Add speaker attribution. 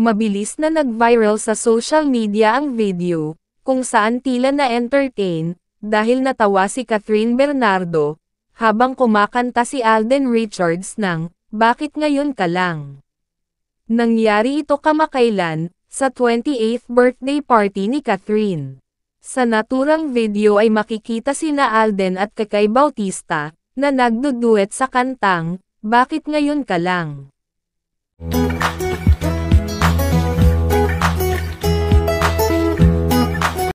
Speaker 1: Mabilis na nag-viral sa social media ang video, kung saan tila na-entertain, dahil natawa si Catherine Bernardo, habang kumakanta si Alden Richards ng, Bakit Ngayon Ka Lang? Nangyari ito kamakailan, sa 28th birthday party ni Catherine. Sa naturang video ay makikita sina Alden at Kakay Bautista, na nagduduet sa kantang, Bakit Ngayon Ka Lang?